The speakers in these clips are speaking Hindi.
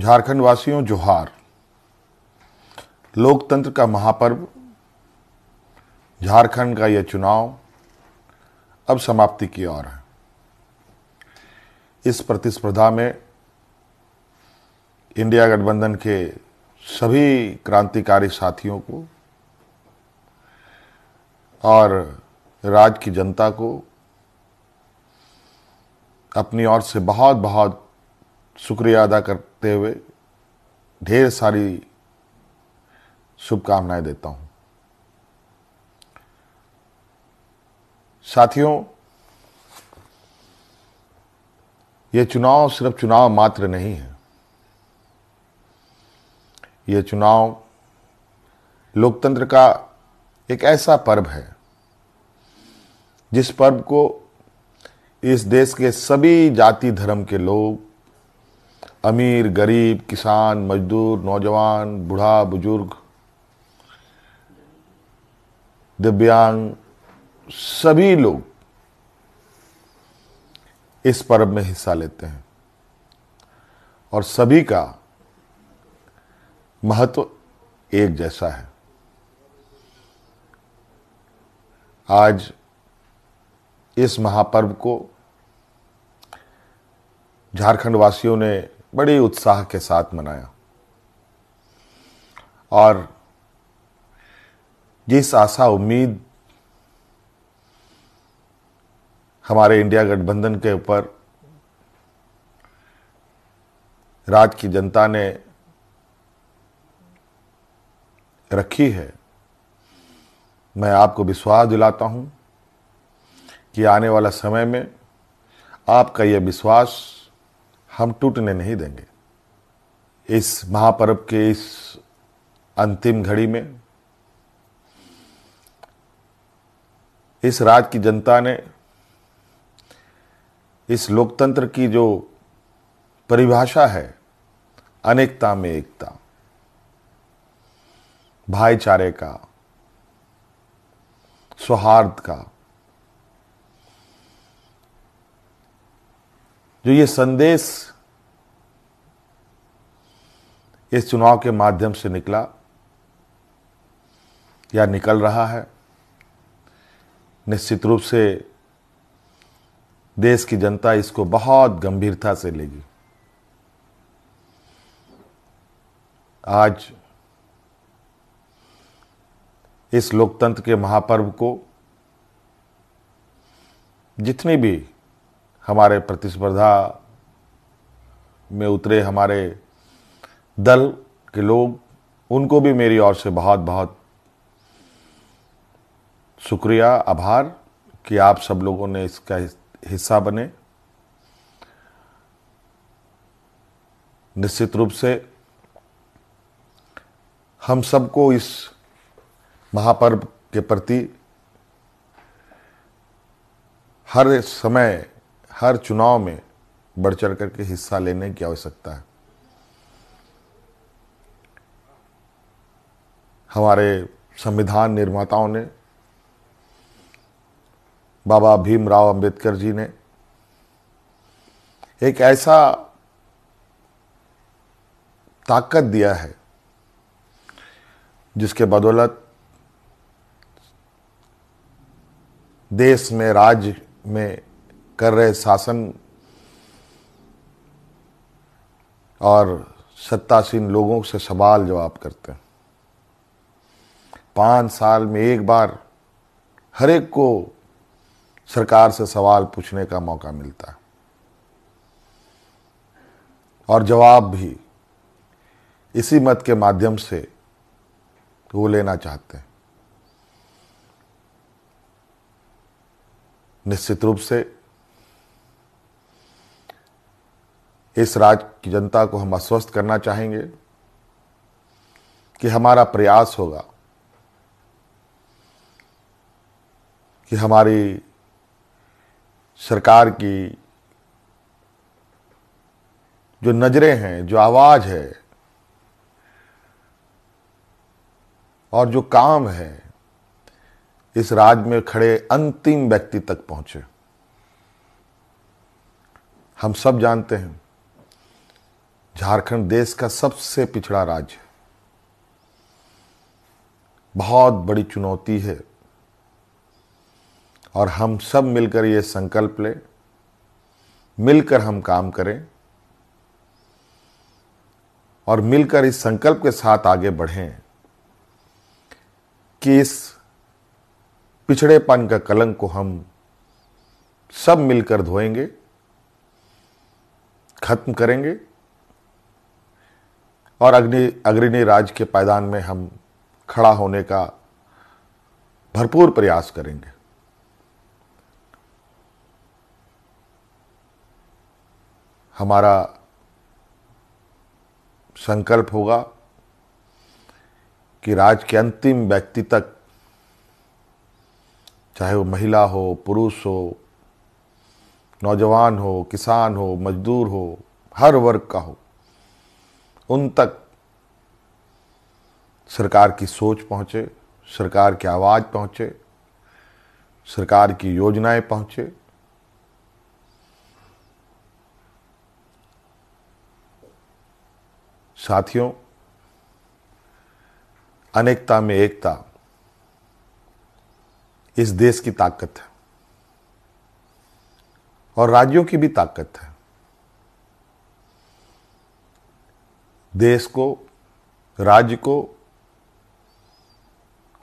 झारखंड वासियों जोहार लोकतंत्र का महापर्व झारखंड का यह चुनाव अब समाप्ति की ओर है इस प्रतिस्पर्धा में इंडिया गठबंधन के सभी क्रांतिकारी साथियों को और राज्य की जनता को अपनी ओर से बहुत बहुत शुक्रिया अदा कर रखते हुए ढेर सारी शुभकामनाएं देता हूं साथियों ये चुनाव सिर्फ चुनाव मात्र नहीं है ये चुनाव लोकतंत्र का एक ऐसा पर्व है जिस पर्व को इस देश के सभी जाति धर्म के लोग अमीर गरीब किसान मजदूर नौजवान बूढ़ा बुजुर्ग दिव्यांग सभी लोग इस पर्व में हिस्सा लेते हैं और सभी का महत्व एक जैसा है आज इस महापर्व को झारखंड वासियों ने बड़े उत्साह के साथ मनाया और जिस आशा उम्मीद हमारे इंडिया गठबंधन के ऊपर राज्य की जनता ने रखी है मैं आपको विश्वास दिलाता हूं कि आने वाला समय में आपका यह विश्वास हम टूटने नहीं देंगे इस महापर्व के इस अंतिम घड़ी में इस राज्य की जनता ने इस लोकतंत्र की जो परिभाषा है अनेकता में एकता भाईचारे का सौहार्द का जो ये संदेश इस चुनाव के माध्यम से निकला या निकल रहा है निश्चित रूप से देश की जनता इसको बहुत गंभीरता से लेगी आज इस लोकतंत्र के महापर्व को जितनी भी हमारे प्रतिस्पर्धा में उतरे हमारे दल के लोग उनको भी मेरी ओर से बहुत बहुत शुक्रिया आभार कि आप सब लोगों ने इसका हिस्सा बने निश्चित रूप से हम सबको इस महापर्व के प्रति हर समय हर चुनाव में बढ़ चढ़ करके हिस्सा लेने की आवश्यकता है हमारे संविधान निर्माताओं ने बाबा भीमराव अंबेडकर जी ने एक ऐसा ताकत दिया है जिसके बदौलत देश में राज्य में कर रहे शासन और सत्तासीन लोगों से सवाल जवाब करते हैं पांच साल में एक बार हर एक को सरकार से सवाल पूछने का मौका मिलता है और जवाब भी इसी मत के माध्यम से वो लेना चाहते हैं निश्चित रूप से इस राज्य की जनता को हम आश्वस्त करना चाहेंगे कि हमारा प्रयास होगा कि हमारी सरकार की जो नज़रें हैं जो आवाज़ है और जो काम है इस राज्य में खड़े अंतिम व्यक्ति तक पहुंचे हम सब जानते हैं झारखंड देश का सबसे पिछड़ा राज्य बहुत बड़ी चुनौती है और हम सब मिलकर ये संकल्प लें मिलकर हम काम करें और मिलकर इस संकल्प के साथ आगे बढ़ें कि इस पिछड़ेपन का कलंक को हम सब मिलकर धोएंगे खत्म करेंगे और अग्नि अग्रणी राज के पायदान में हम खड़ा होने का भरपूर प्रयास करेंगे हमारा संकल्प होगा कि राज के अंतिम व्यक्ति तक चाहे वो महिला हो पुरुष हो नौजवान हो किसान हो मजदूर हो हर वर्ग का हो उन तक सरकार की सोच पहुंचे सरकार की आवाज़ पहुंचे सरकार की योजनाएं पहुंचे साथियों अनेकता में एकता इस देश की ताकत है और राज्यों की भी ताकत है देश को राज्य को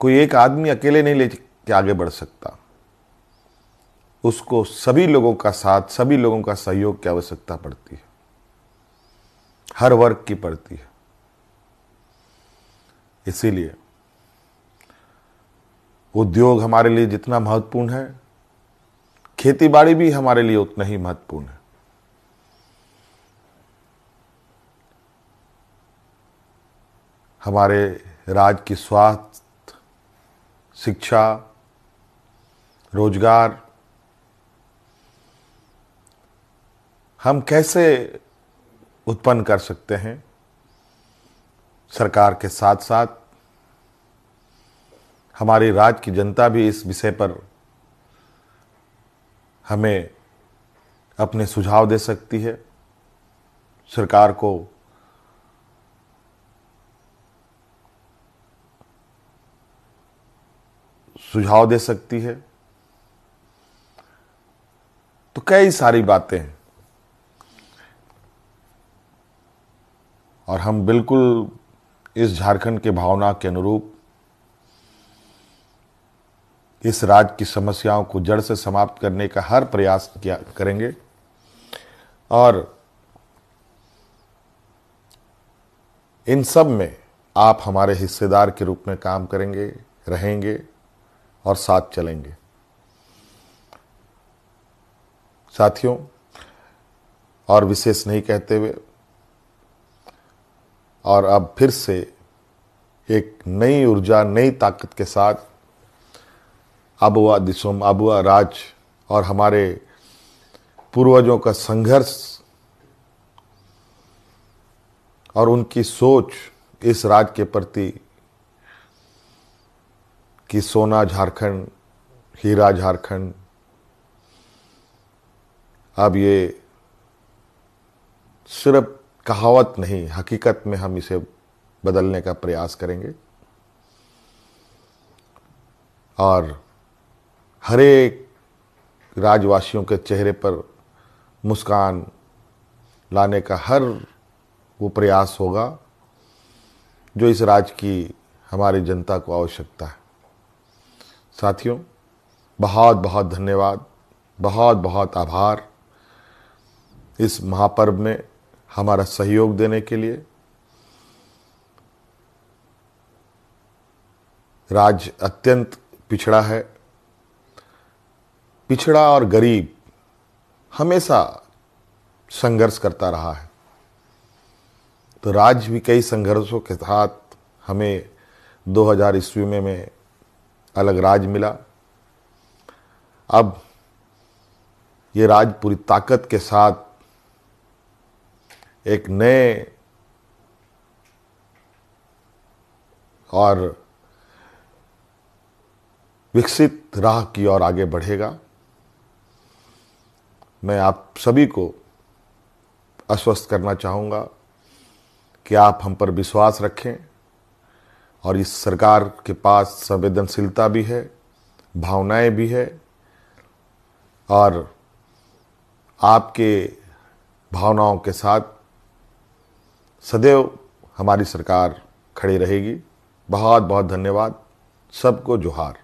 कोई एक आदमी अकेले नहीं ले के आगे बढ़ सकता उसको सभी लोगों का साथ सभी लोगों का सहयोग की आवश्यकता पड़ती है हर वर्ग की पड़ती है इसीलिए उद्योग हमारे लिए जितना महत्वपूर्ण है खेतीबाड़ी भी हमारे लिए उतना ही महत्वपूर्ण है हमारे राज्य की स्वास्थ्य शिक्षा रोजगार हम कैसे उत्पन्न कर सकते हैं सरकार के साथ साथ हमारी राज्य की जनता भी इस विषय पर हमें अपने सुझाव दे सकती है सरकार को सुझाव दे सकती है तो कई सारी बातें हैं और हम बिल्कुल इस झारखंड के भावना के अनुरूप इस राज्य की समस्याओं को जड़ से समाप्त करने का हर प्रयास किया करेंगे और इन सब में आप हमारे हिस्सेदार के रूप में काम करेंगे रहेंगे और साथ चलेंगे साथियों और विशेष नहीं कहते हुए और अब फिर से एक नई ऊर्जा नई ताकत के साथ आबुआ दिसुम आबुआ राज और हमारे पूर्वजों का संघर्ष और उनकी सोच इस राज के प्रति कि सोना झारखंड हीरा झारखंड अब ये सिर्फ कहावत नहीं हकीकत में हम इसे बदलने का प्रयास करेंगे और हरेक राजवासियों के चेहरे पर मुस्कान लाने का हर वो प्रयास होगा जो इस राज्य की हमारी जनता को आवश्यकता है साथियों बहुत बहुत धन्यवाद बहुत बहुत आभार इस महापर्व में हमारा सहयोग देने के लिए राज्य अत्यंत पिछड़ा है पिछड़ा और गरीब हमेशा संघर्ष करता रहा है तो राज्य भी कई संघर्षों के साथ हमें 2000 ईस्वी में, में अलग राज मिला अब ये राज पूरी ताकत के साथ एक नए और विकसित राह की ओर आगे बढ़ेगा मैं आप सभी को आश्वस्त करना चाहूँगा कि आप हम पर विश्वास रखें और इस सरकार के पास संवेदनशीलता भी है भावनाएं भी है और आपके भावनाओं के साथ सदैव हमारी सरकार खड़ी रहेगी बहुत बहुत धन्यवाद सबको जोहार